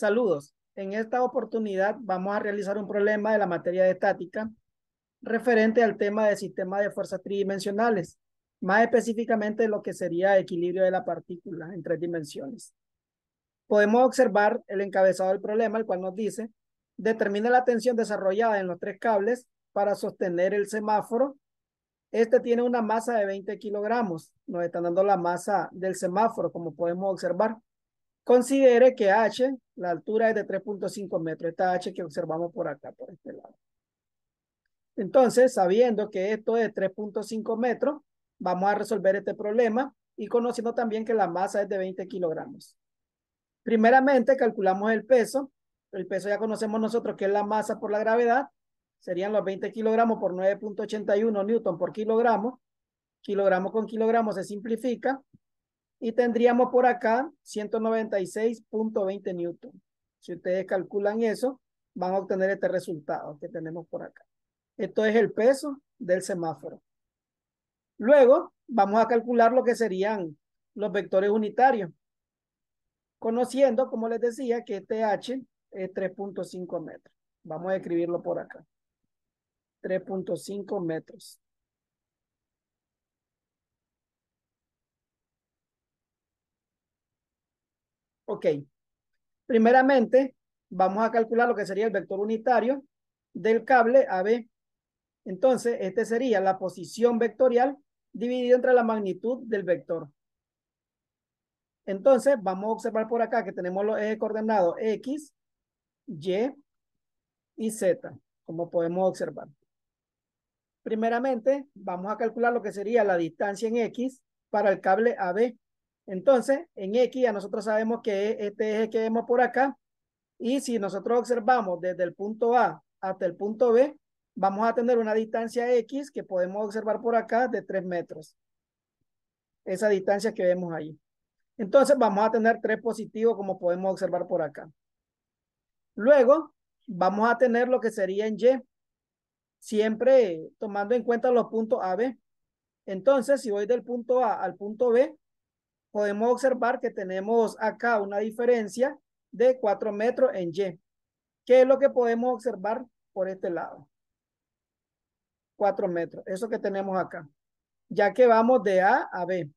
Saludos. En esta oportunidad vamos a realizar un problema de la materia de estática referente al tema de sistema de fuerzas tridimensionales, más específicamente lo que sería equilibrio de la partícula en tres dimensiones. Podemos observar el encabezado del problema, el cual nos dice, determina la tensión desarrollada en los tres cables para sostener el semáforo. Este tiene una masa de 20 kilogramos. Nos están dando la masa del semáforo, como podemos observar. Considere que H, la altura es de 3.5 metros, esta H que observamos por acá, por este lado. Entonces, sabiendo que esto es 3.5 metros, vamos a resolver este problema y conociendo también que la masa es de 20 kilogramos. Primeramente, calculamos el peso. El peso ya conocemos nosotros que es la masa por la gravedad. Serían los 20 kilogramos por 9.81 newton por kilogramo. Kilogramo con kilogramo se simplifica. Y tendríamos por acá 196.20 newton. Si ustedes calculan eso, van a obtener este resultado que tenemos por acá. Esto es el peso del semáforo. Luego vamos a calcular lo que serían los vectores unitarios. Conociendo, como les decía, que este h es 3.5 metros. Vamos a escribirlo por acá. 3.5 metros. Ok. Primeramente, vamos a calcular lo que sería el vector unitario del cable AB. Entonces, este sería la posición vectorial dividida entre la magnitud del vector. Entonces, vamos a observar por acá que tenemos los ejes coordenados X, Y y Z, como podemos observar. Primeramente, vamos a calcular lo que sería la distancia en X para el cable AB. Entonces, en X ya nosotros sabemos que este eje que vemos por acá, y si nosotros observamos desde el punto A hasta el punto B, vamos a tener una distancia X que podemos observar por acá de 3 metros. Esa distancia que vemos ahí. Entonces vamos a tener 3 positivos como podemos observar por acá. Luego vamos a tener lo que sería en Y, siempre tomando en cuenta los puntos A, B. Entonces si voy del punto A al punto B, podemos observar que tenemos acá una diferencia de 4 metros en Y. ¿Qué es lo que podemos observar por este lado? 4 metros, eso que tenemos acá, ya que vamos de A a B.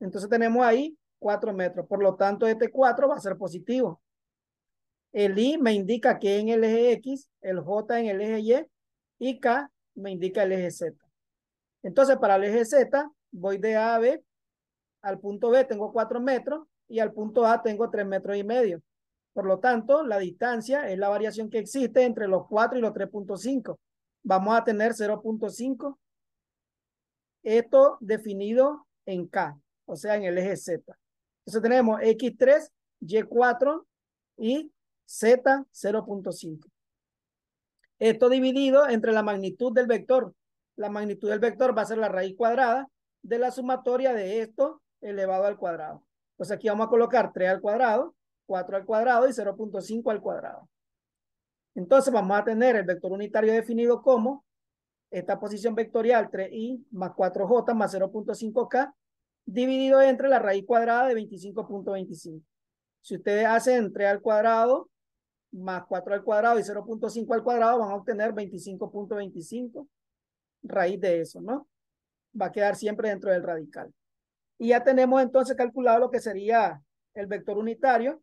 Entonces tenemos ahí 4 metros, por lo tanto este 4 va a ser positivo. El I me indica que en el eje X, el J en el eje Y y K me indica el eje Z. Entonces para el eje Z voy de A a B al punto B tengo 4 metros y al punto A tengo 3 metros y medio. Por lo tanto, la distancia es la variación que existe entre los 4 y los 3.5. Vamos a tener 0.5. Esto definido en K, o sea, en el eje Z. Entonces tenemos X3, Y4 y Z 0.5. Esto dividido entre la magnitud del vector. La magnitud del vector va a ser la raíz cuadrada de la sumatoria de esto elevado al cuadrado. Entonces aquí vamos a colocar 3 al cuadrado, 4 al cuadrado y 0.5 al cuadrado. Entonces vamos a tener el vector unitario definido como esta posición vectorial 3i más 4j más 0.5k dividido entre la raíz cuadrada de 25.25. Si ustedes hacen 3 al cuadrado más 4 al cuadrado y 0.5 al cuadrado van a obtener 25.25 raíz de eso, ¿no? Va a quedar siempre dentro del radical. Y ya tenemos entonces calculado lo que sería el vector unitario,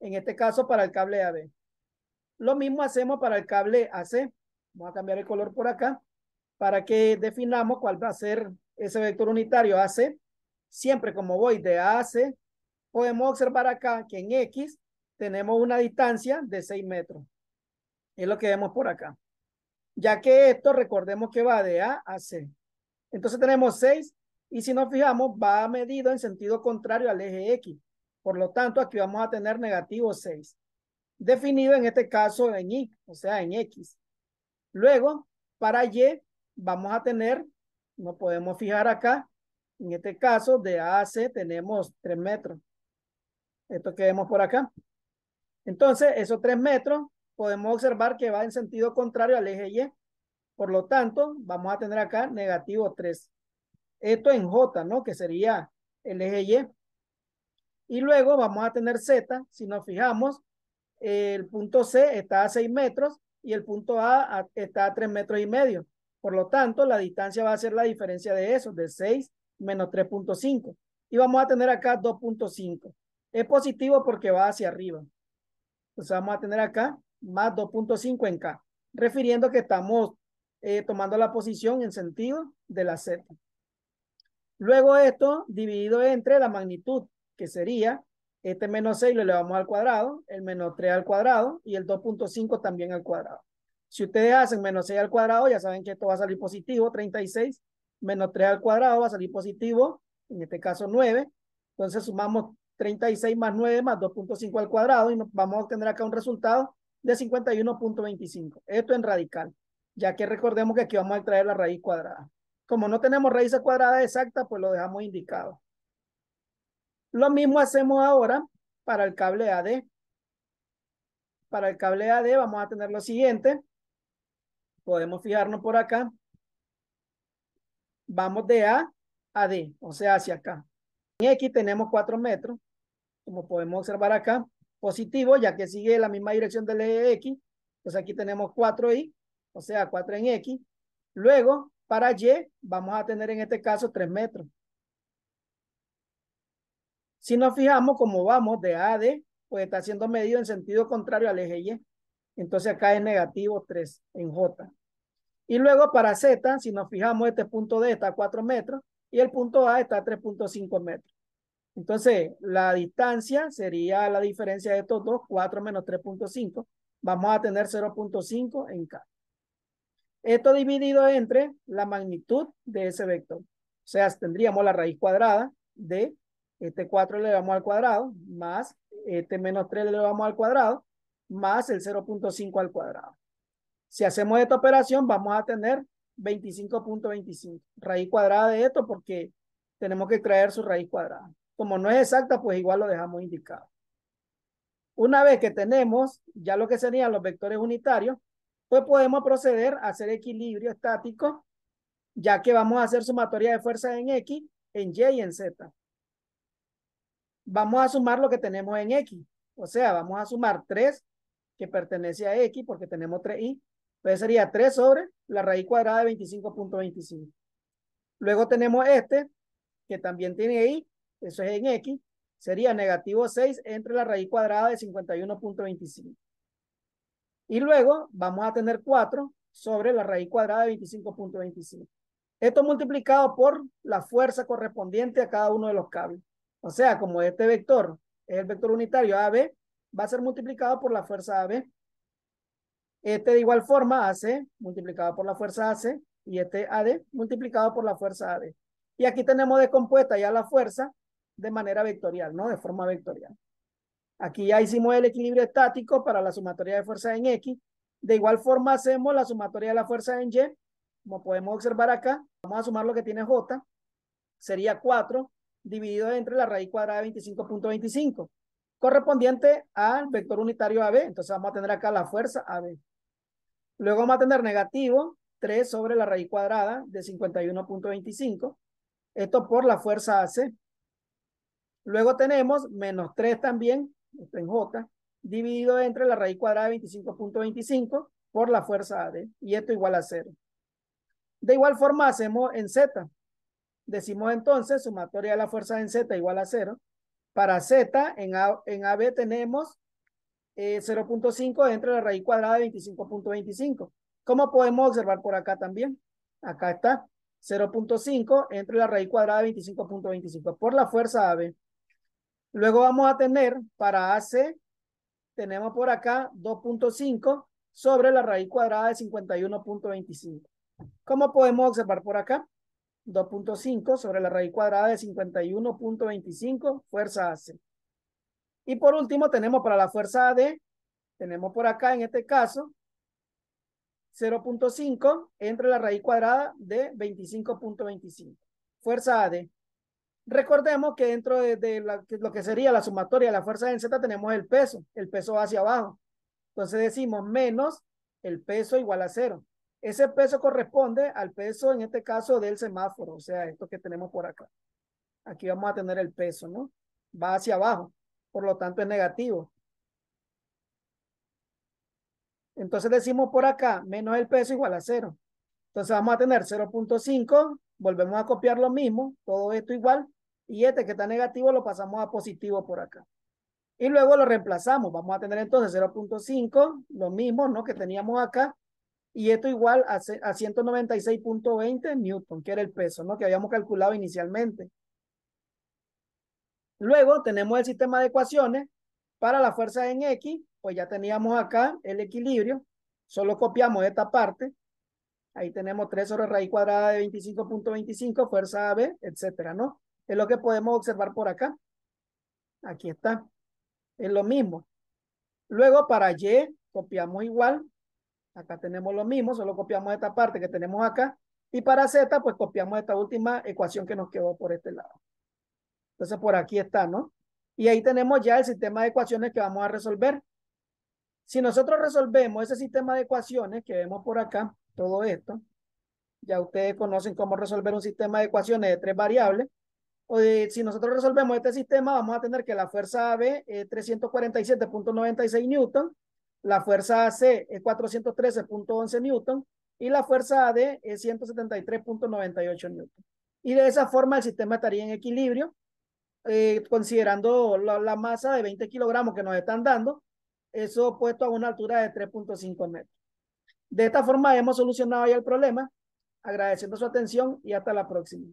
en este caso para el cable AB. Lo mismo hacemos para el cable AC. Vamos a cambiar el color por acá para que definamos cuál va a ser ese vector unitario AC. Siempre como voy de A a C, podemos observar acá que en X tenemos una distancia de 6 metros. Es lo que vemos por acá. Ya que esto recordemos que va de A a C. Entonces tenemos 6 y si nos fijamos, va medido en sentido contrario al eje X. Por lo tanto, aquí vamos a tener negativo 6, definido en este caso en Y, o sea, en X. Luego, para Y, vamos a tener, nos podemos fijar acá, en este caso de A a C tenemos 3 metros. Esto que vemos por acá. Entonces, esos 3 metros podemos observar que va en sentido contrario al eje Y. Por lo tanto, vamos a tener acá negativo 3. Esto en J, ¿no? Que sería el eje Y. Y luego vamos a tener Z, si nos fijamos, el punto C está a 6 metros y el punto A está a 3 metros y medio. Por lo tanto, la distancia va a ser la diferencia de eso, de 6 menos 3.5. Y vamos a tener acá 2.5. Es positivo porque va hacia arriba. Entonces vamos a tener acá más 2.5 en K, refiriendo que estamos eh, tomando la posición en sentido de la Z. Luego esto dividido entre la magnitud, que sería este menos 6 lo elevamos al cuadrado, el menos 3 al cuadrado y el 2.5 también al cuadrado. Si ustedes hacen menos 6 al cuadrado, ya saben que esto va a salir positivo, 36, menos 3 al cuadrado va a salir positivo, en este caso 9. Entonces sumamos 36 más 9 más 2.5 al cuadrado y vamos a obtener acá un resultado de 51.25. Esto en radical, ya que recordemos que aquí vamos a traer la raíz cuadrada. Como no tenemos raíz cuadrada exacta, pues lo dejamos indicado. Lo mismo hacemos ahora para el cable AD. Para el cable AD vamos a tener lo siguiente. Podemos fijarnos por acá. Vamos de A a D, o sea, hacia acá. En X tenemos 4 metros, como podemos observar acá. Positivo, ya que sigue la misma dirección del eje X. Entonces aquí tenemos 4 i o sea, 4 en X. Luego para Y vamos a tener en este caso 3 metros. Si nos fijamos cómo vamos de A a D, pues está siendo medido en sentido contrario al eje Y. Entonces acá es negativo 3 en J. Y luego para Z, si nos fijamos, este punto D está a 4 metros y el punto A está a 3.5 metros. Entonces, la distancia sería la diferencia de estos dos, 4 menos 3.5. Vamos a tener 0.5 en K. Esto dividido entre la magnitud de ese vector. O sea, tendríamos la raíz cuadrada de este 4 elevamos al cuadrado, más este menos 3 elevamos al cuadrado, más el 0.5 al cuadrado. Si hacemos esta operación, vamos a tener 25.25. Raíz cuadrada de esto porque tenemos que extraer su raíz cuadrada. Como no es exacta, pues igual lo dejamos indicado. Una vez que tenemos ya lo que serían los vectores unitarios, pues podemos proceder a hacer equilibrio estático, ya que vamos a hacer sumatoria de fuerzas en X, en Y y en Z. Vamos a sumar lo que tenemos en X. O sea, vamos a sumar 3 que pertenece a X porque tenemos 3Y. pues sería 3 sobre la raíz cuadrada de 25.25. Luego tenemos este, que también tiene Y, eso es en X, sería negativo 6 entre la raíz cuadrada de 51.25. Y luego vamos a tener 4 sobre la raíz cuadrada de 25.25. Esto multiplicado por la fuerza correspondiente a cada uno de los cables. O sea, como este vector es el vector unitario AB, va a ser multiplicado por la fuerza AB. Este de igual forma AC multiplicado por la fuerza AC y este AD multiplicado por la fuerza AD. Y aquí tenemos descompuesta ya la fuerza de manera vectorial, ¿no? De forma vectorial. Aquí ya hicimos el equilibrio estático para la sumatoria de fuerza en X. De igual forma hacemos la sumatoria de la fuerza en Y. Como podemos observar acá, vamos a sumar lo que tiene J. Sería 4 dividido entre la raíz cuadrada de 25.25, correspondiente al vector unitario AB. Entonces vamos a tener acá la fuerza AB. Luego vamos a tener negativo 3 sobre la raíz cuadrada de 51.25. Esto por la fuerza AC. Luego tenemos menos 3 también esto en J, dividido entre la raíz cuadrada de 25.25 por la fuerza AD y esto igual a 0. De igual forma hacemos en Z. Decimos entonces sumatoria de la fuerza en Z igual a 0. Para Z en, en AB tenemos 0.5 eh, entre la raíz cuadrada de 25.25. Como podemos observar por acá también. Acá está 0.5 entre la raíz cuadrada de 25.25 por la fuerza AB. Luego vamos a tener para AC, tenemos por acá 2.5 sobre la raíz cuadrada de 51.25. ¿Cómo podemos observar por acá, 2.5 sobre la raíz cuadrada de 51.25, fuerza AC. Y por último tenemos para la fuerza AD, tenemos por acá en este caso 0.5 entre la raíz cuadrada de 25.25, fuerza AD. Recordemos que dentro de, lo que sería la sumatoria de la fuerza en Z tenemos el peso, el peso va hacia abajo. Entonces decimos menos el peso igual a cero. Ese peso corresponde al peso, en este caso, del semáforo, o sea, esto que tenemos por acá. Aquí vamos a tener el peso, ¿no? Va hacia abajo, por lo tanto es negativo. Entonces decimos por acá, menos el peso igual a cero. Entonces vamos a tener 0.5, volvemos a copiar lo mismo, todo esto igual, y este que está negativo lo pasamos a positivo por acá. Y luego lo reemplazamos. Vamos a tener entonces 0.5, lo mismo ¿no? que teníamos acá. Y esto igual a, 196.20 newton, que era el peso ¿no? que habíamos calculado inicialmente. Luego tenemos el sistema de ecuaciones. Para la fuerza en X, pues ya teníamos acá el equilibrio. Solo copiamos esta parte. Ahí tenemos 3 sobre raíz cuadrada de 25.25, fuerza AB, etcétera, ¿no? Es lo que podemos observar por acá. Aquí está. Es lo mismo. Luego para Y copiamos igual. Acá tenemos lo mismo, solo copiamos esta parte que tenemos acá. Y para Z, pues copiamos esta última ecuación que nos quedó por este lado. Entonces por aquí está, ¿no? Y ahí tenemos ya el sistema de ecuaciones que vamos a resolver. Si nosotros resolvemos ese sistema de ecuaciones que vemos por acá, todo esto, ya ustedes conocen cómo resolver un sistema de ecuaciones de tres variables si nosotros resolvemos este sistema, vamos a tener que la fuerza AB es 347.96 newton, la fuerza AC es 413.11 newton y la fuerza AD es 173.98 newton. Y de esa forma el sistema estaría en equilibrio, eh, considerando la, la, masa de 20 kilogramos que nos están dando, eso puesto a una altura de 3.5 metros. De esta forma hemos solucionado ya el problema, agradeciendo su atención y hasta la próxima.